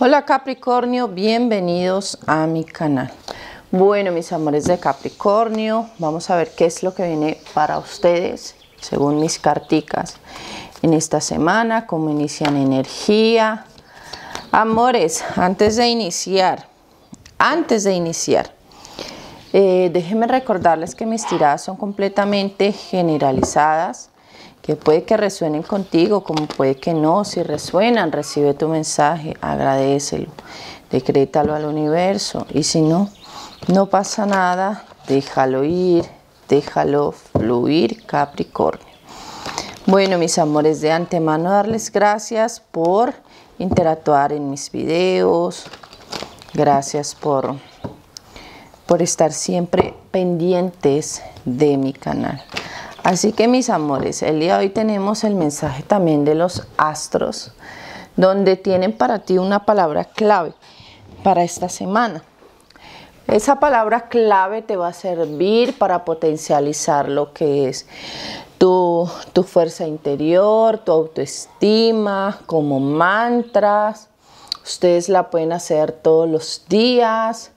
Hola Capricornio, bienvenidos a mi canal. Bueno, mis amores de Capricornio, vamos a ver qué es lo que viene para ustedes, según mis carticas, en esta semana, cómo inician energía. Amores, antes de iniciar, antes de iniciar, eh, déjenme recordarles que mis tiradas son completamente generalizadas que puede que resuenen contigo, como puede que no. Si resuenan, recibe tu mensaje, agradecelo, decrétalo al universo. Y si no, no pasa nada, déjalo ir, déjalo fluir, Capricornio. Bueno, mis amores, de antemano darles gracias por interactuar en mis videos. Gracias por, por estar siempre pendientes de mi canal. Así que mis amores, el día de hoy tenemos el mensaje también de los astros, donde tienen para ti una palabra clave para esta semana. Esa palabra clave te va a servir para potencializar lo que es tu, tu fuerza interior, tu autoestima, como mantras. Ustedes la pueden hacer todos los días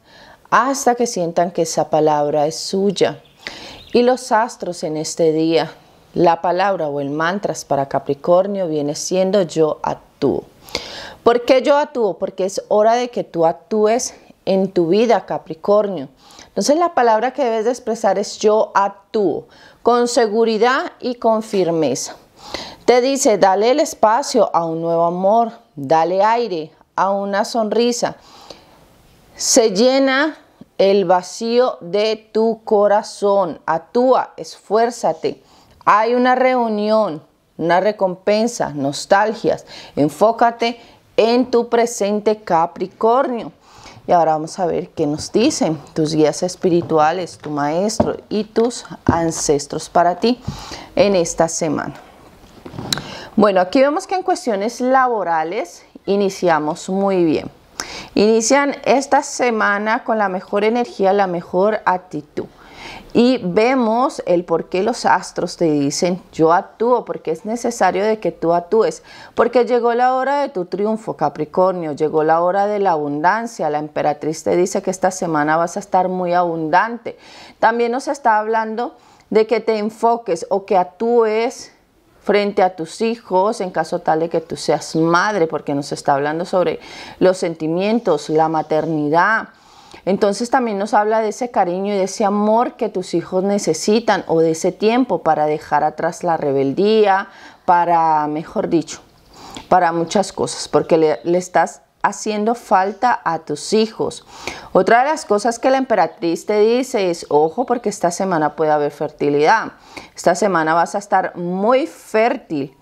hasta que sientan que esa palabra es suya y los astros en este día. La palabra o el mantras para Capricornio viene siendo yo actúo. ¿Por qué yo actúo? Porque es hora de que tú actúes en tu vida, Capricornio. Entonces la palabra que debes de expresar es yo actúo, con seguridad y con firmeza. Te dice, dale el espacio a un nuevo amor, dale aire a una sonrisa. Se llena el vacío de tu corazón. Actúa, esfuérzate. Hay una reunión, una recompensa, nostalgias. Enfócate en tu presente Capricornio. Y ahora vamos a ver qué nos dicen tus guías espirituales, tu maestro y tus ancestros para ti en esta semana. Bueno, aquí vemos que en cuestiones laborales iniciamos muy bien. Inician esta semana con la mejor energía, la mejor actitud. Y vemos el por qué los astros te dicen yo actúo, porque es necesario de que tú actúes, porque llegó la hora de tu triunfo, Capricornio, llegó la hora de la abundancia. La emperatriz te dice que esta semana vas a estar muy abundante. También nos está hablando de que te enfoques o que actúes frente a tus hijos en caso tal de que tú seas madre, porque nos está hablando sobre los sentimientos, la maternidad. Entonces también nos habla de ese cariño y de ese amor que tus hijos necesitan o de ese tiempo para dejar atrás la rebeldía, para, mejor dicho, para muchas cosas, porque le, estás haciendo falta a tus hijos. Otra de las cosas que la emperatriz te dice es, ojo, porque esta semana puede haber fertilidad. Esta semana vas a estar muy fértil.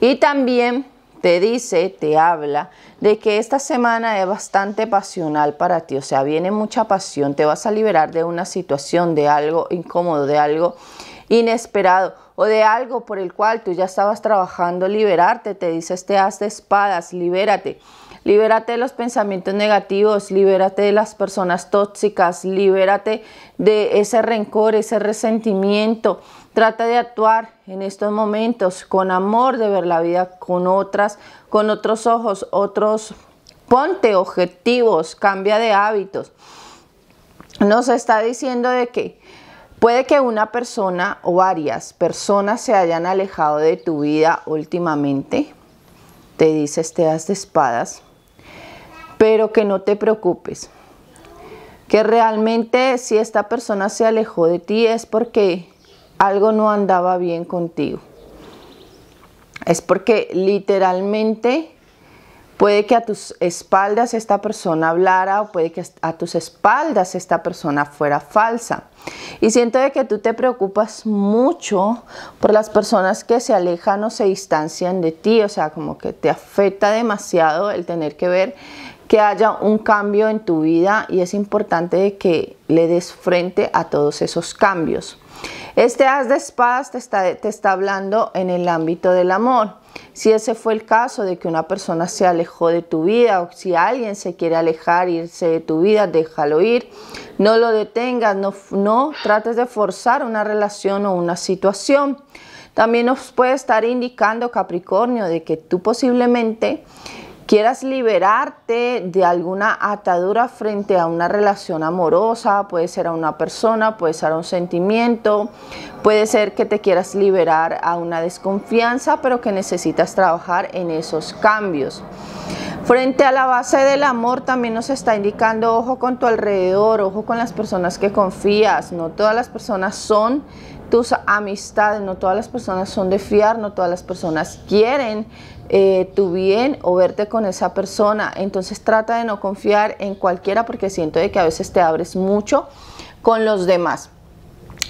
Y también te dice, te habla de que esta semana es bastante pasional para ti, o sea, viene mucha pasión, te vas a liberar de una situación, de algo incómodo, de algo inesperado o de algo por el cual tú ya estabas trabajando, liberarte, te dice, te haz de espadas, libérate libérate de los pensamientos negativos, libérate de las personas tóxicas, libérate de ese rencor, ese resentimiento. Trata de actuar en estos momentos con amor, de ver la vida con otras, con otros ojos, otros ponte objetivos, cambia de hábitos. Nos está diciendo de que puede que una persona o varias personas se hayan alejado de tu vida últimamente. Te dice, te as de espadas pero que no te preocupes. Que realmente si esta persona se alejó de ti es porque algo no andaba bien contigo. Es porque literalmente puede que a tus espaldas esta persona hablara o puede que a tus espaldas esta persona fuera falsa. Y siento de que tú te preocupas mucho por las personas que se alejan o se distancian de ti, o sea, como que te afecta demasiado el tener que ver que haya un cambio en tu vida y es importante que le des frente a todos esos cambios. Este haz de espadas te está, te está hablando en el ámbito del amor. Si ese fue el caso de que una persona se alejó de tu vida o si alguien se quiere alejar, irse de tu vida, déjalo ir. No lo detengas, no, no trates de forzar una relación o una situación. También nos puede estar indicando Capricornio de que tú posiblemente quieras liberarte de alguna atadura frente a una relación amorosa, puede ser a una persona, puede ser a un sentimiento, puede ser que te quieras liberar a una desconfianza, pero que necesitas trabajar en esos cambios. Frente a la base del amor también nos está indicando ojo con tu alrededor, ojo con las personas que confías, no todas las personas son tus amistades, no todas las personas son de fiar, no todas las personas quieren eh, tu bien o verte con esa persona. Entonces trata de no confiar en cualquiera porque siento de que a veces te abres mucho con los demás.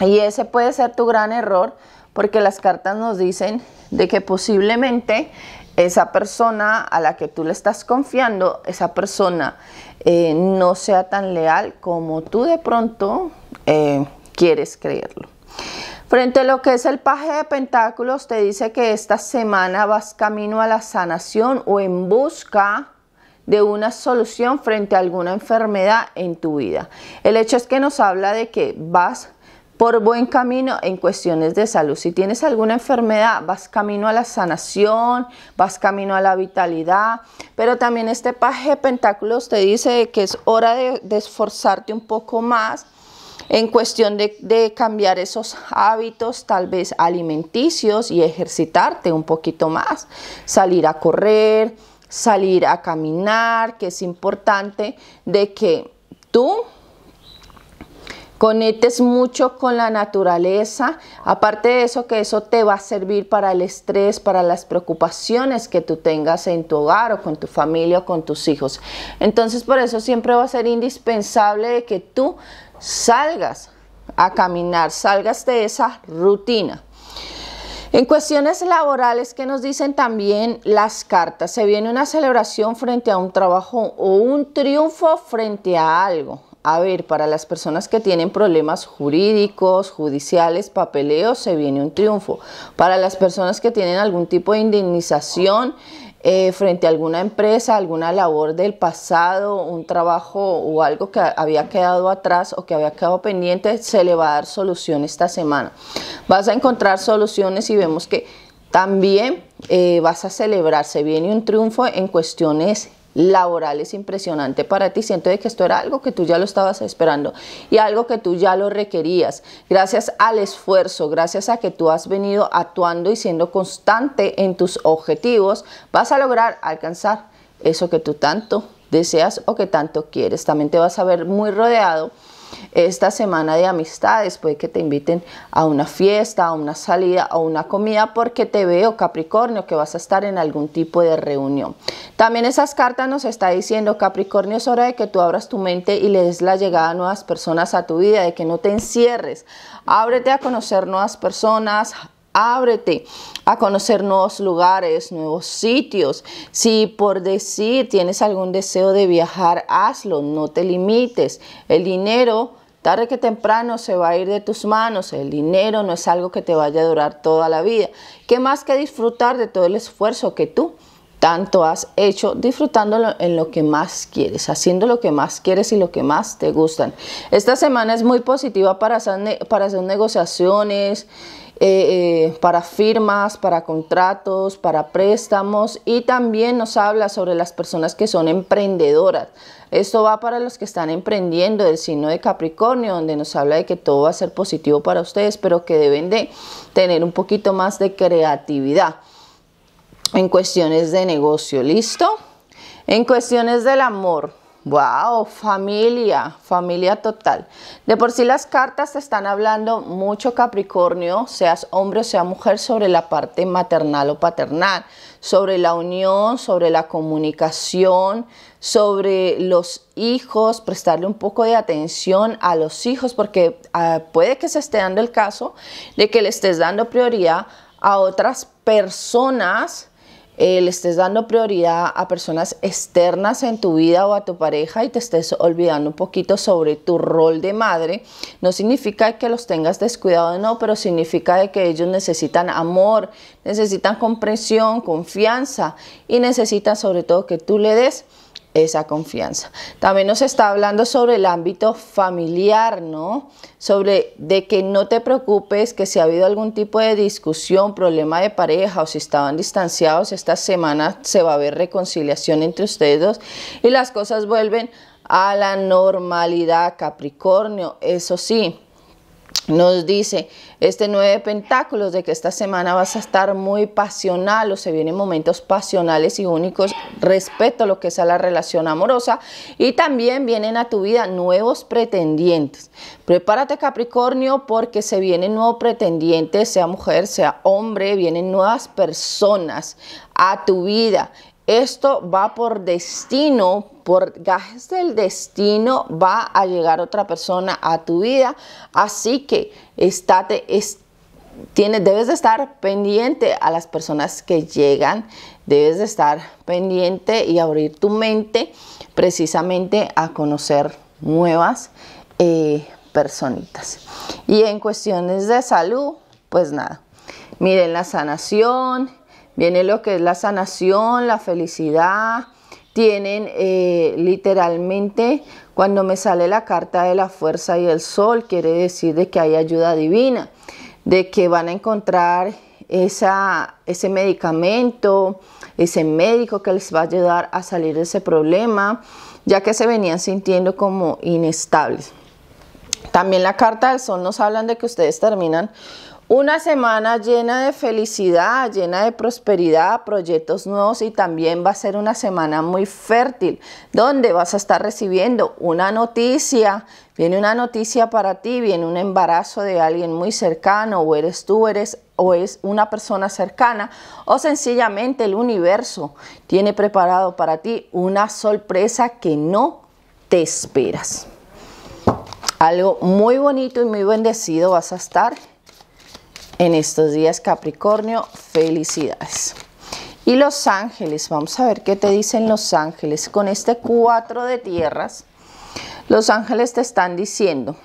Y ese puede ser tu gran error porque las cartas nos dicen de que posiblemente esa persona a la que tú le estás confiando, esa persona eh, no sea tan leal como tú de pronto eh, quieres creerlo. Frente a lo que es el paje de pentáculos, te dice que esta semana vas camino a la sanación o en busca de una solución frente a alguna enfermedad en tu vida. El hecho es que nos habla de que vas por buen camino en cuestiones de salud. Si tienes alguna enfermedad, vas camino a la sanación, vas camino a la vitalidad, pero también este paje de pentáculos te dice que es hora de, esforzarte un poco más en cuestión de, cambiar esos hábitos tal vez alimenticios y ejercitarte un poquito más, salir a correr, salir a caminar, que es importante de que tú conectes mucho con la naturaleza, aparte de eso que eso te va a servir para el estrés, para las preocupaciones que tú tengas en tu hogar o con tu familia o con tus hijos. Entonces por eso siempre va a ser indispensable de que tú salgas a caminar, salgas de esa rutina. En cuestiones laborales que nos dicen también las cartas, se viene una celebración frente a un trabajo o un triunfo frente a algo. A ver, para las personas que tienen problemas jurídicos, judiciales, papeleos, se viene un triunfo. Para las personas que tienen algún tipo de indemnización, eh, frente a alguna empresa, alguna labor del pasado, un trabajo o algo que había quedado atrás o que había quedado pendiente, se le va a dar solución esta semana. Vas a encontrar soluciones y vemos que también eh, vas a celebrar, se viene un triunfo en cuestiones laboral es impresionante para ti. Siento de que esto era algo que tú ya lo estabas esperando y algo que tú ya lo requerías. Gracias al esfuerzo, gracias a que tú has venido actuando y siendo constante en tus objetivos, vas a lograr alcanzar eso que tú tanto deseas o que tanto quieres. También te vas a ver muy rodeado esta semana de amistades puede que te inviten a una fiesta, a una salida, a una comida, porque te veo, Capricornio, que vas a estar en algún tipo de reunión. También esas cartas nos está diciendo, Capricornio, es hora de que tú abras tu mente y le des la llegada a nuevas personas a tu vida, de que no te encierres. Ábrete a conocer nuevas personas, ábrete a conocer nuevos lugares, nuevos sitios. Si por decir tienes algún deseo de viajar, hazlo, no te limites. El dinero tarde que temprano se va a ir de tus manos, el dinero no es algo que te vaya a durar toda la vida. ¿Qué más que disfrutar de todo el esfuerzo que tú tanto has hecho disfrutándolo en lo que más quieres, haciendo lo que más quieres y lo que más te gustan. Esta semana es muy positiva para hacer, para hacer negociaciones, eh, eh, para firmas, para contratos, para préstamos y también nos habla sobre las personas que son emprendedoras. Esto va para los que están emprendiendo del signo de Capricornio, donde nos habla de que todo va a ser positivo para ustedes, pero que deben de tener un poquito más de creatividad en cuestiones de negocio, ¿listo? En cuestiones del amor, Wow, familia, familia total. De por sí las cartas te están hablando mucho Capricornio, seas hombre o sea mujer, sobre la parte maternal o paternal, sobre la unión, sobre la comunicación, sobre los hijos, prestarle un poco de atención a los hijos, porque ah, puede que se esté dando el caso de que le estés dando prioridad a otras personas eh, le estés dando prioridad a personas externas en tu vida o a tu pareja y te estés olvidando un poquito sobre tu rol de madre, no significa que los tengas descuidado, no, pero significa de que ellos necesitan amor, necesitan comprensión, confianza y necesitan sobre todo que tú le des esa confianza. También nos está hablando sobre el ámbito familiar, ¿no? Sobre de que no te preocupes que si ha habido algún tipo de discusión, problema de pareja o si estaban distanciados, esta semana se va a ver reconciliación entre ustedes dos y las cosas vuelven a la normalidad, Capricornio. Eso sí, nos dice este nueve pentáculos de que esta semana vas a estar muy pasional o se vienen momentos pasionales y únicos respecto a lo que es la relación amorosa y también vienen a tu vida nuevos pretendientes. Prepárate Capricornio porque se vienen nuevos pretendientes, sea mujer, sea hombre, vienen nuevas personas a tu vida. Esto va por destino por gajes del destino va a llegar otra persona a tu vida. Así que tienes, debes de estar pendiente a las personas que llegan, debes de estar pendiente y abrir tu mente precisamente a conocer nuevas eh, personitas. Y en cuestiones de salud, pues nada, miren la sanación, viene lo que es la sanación, la felicidad, tienen eh, literalmente cuando me sale la carta de la fuerza y el sol, quiere decir de que hay ayuda divina, de que van a encontrar esa, ese medicamento, ese médico que les va a ayudar a salir de ese problema, ya que se venían sintiendo como inestables. También la carta del sol nos hablan de que ustedes terminan una semana llena de felicidad, llena de prosperidad, proyectos nuevos y también va a ser una semana muy fértil, donde vas a estar recibiendo una noticia, viene una noticia para ti, viene un embarazo de alguien muy cercano, o eres tú, eres o es una persona cercana, o sencillamente el universo tiene preparado para ti una sorpresa que no te esperas. Algo muy bonito y muy bendecido vas a estar en estos días Capricornio, felicidades. Y los ángeles, vamos a ver qué te dicen los ángeles. Con este 4 de tierras, los ángeles te están diciendo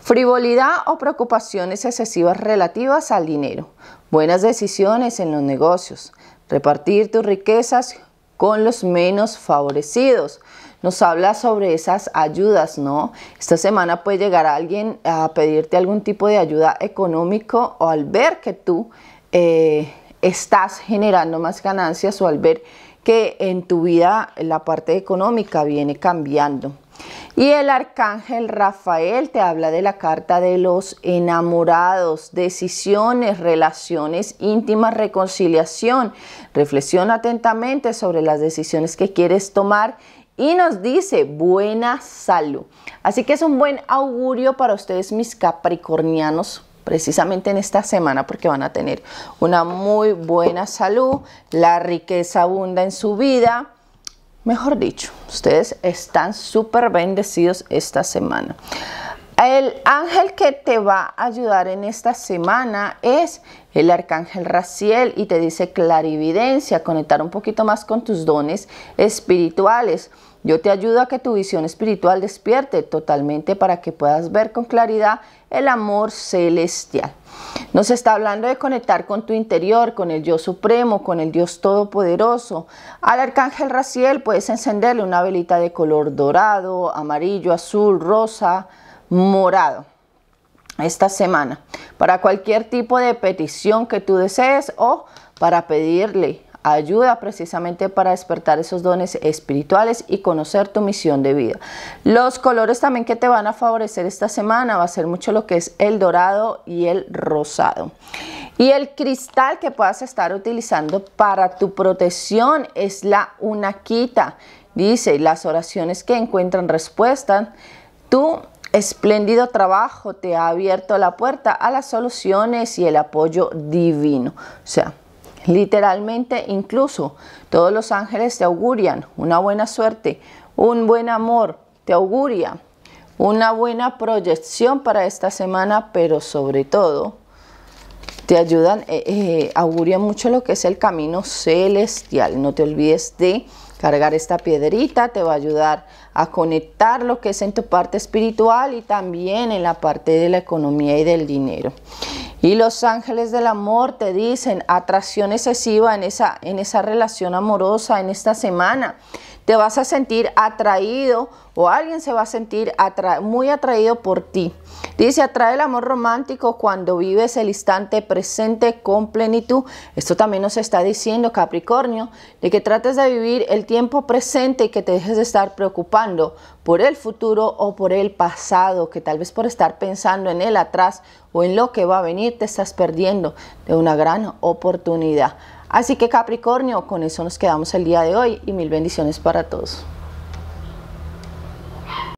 frivolidad o preocupaciones excesivas relativas al dinero, buenas decisiones en los negocios, repartir tus riquezas con los menos favorecidos, nos habla sobre esas ayudas, ¿no? Esta semana puede llegar alguien a pedirte algún tipo de ayuda económico o al ver que tú eh, estás generando más ganancias o al ver que en tu vida la parte económica viene cambiando. Y el arcángel Rafael te habla de la carta de los enamorados, decisiones, relaciones íntimas, reconciliación. Reflexiona atentamente sobre las decisiones que quieres tomar y nos dice buena salud. Así que es un buen augurio para ustedes mis capricornianos precisamente en esta semana porque van a tener una muy buena salud, la riqueza abunda en su vida. Mejor dicho, ustedes están súper bendecidos esta semana. El ángel que te va a ayudar en esta semana es el arcángel Raciel y te dice clarividencia, conectar un poquito más con tus dones espirituales. Yo te ayudo a que tu visión espiritual despierte totalmente para que puedas ver con claridad el amor celestial. Nos está hablando de conectar con tu interior, con el Dios supremo, con el Dios todopoderoso. Al arcángel Raciel puedes encenderle una velita de color dorado, amarillo, azul, rosa, morado esta semana para cualquier tipo de petición que tú desees o para pedirle ayuda precisamente para despertar esos dones espirituales y conocer tu misión de vida. Los colores también que te van a favorecer esta semana va a ser mucho lo que es el dorado y el rosado. Y el cristal que puedas estar utilizando para tu protección es la unaquita. Dice, las oraciones que encuentran respuesta, Tu espléndido trabajo te ha abierto la puerta a las soluciones y el apoyo divino. O sea, Literalmente, incluso, todos los ángeles te augurian una buena suerte, un buen amor, te auguria una buena proyección para esta semana, pero sobre todo te ayudan, eh, eh augurian mucho lo que es el camino celestial. No te olvides de Cargar esta piedrita te va a ayudar a conectar lo que es en tu parte espiritual y también en la parte de la economía y del dinero. Y los ángeles del amor te dicen atracción excesiva en esa, en esa relación amorosa en esta semana te vas a sentir atraído o alguien se va a sentir muy atraído por ti. Dice, atrae el amor romántico cuando vives el instante presente con plenitud. Esto también nos está diciendo Capricornio, de que trates de vivir el tiempo presente y que te dejes de estar preocupando por el futuro o por el pasado, que tal vez por estar pensando en el atrás o en lo que va a venir te estás perdiendo de una gran oportunidad. Así que Capricornio, con eso nos quedamos el día de hoy y mil bendiciones para todos.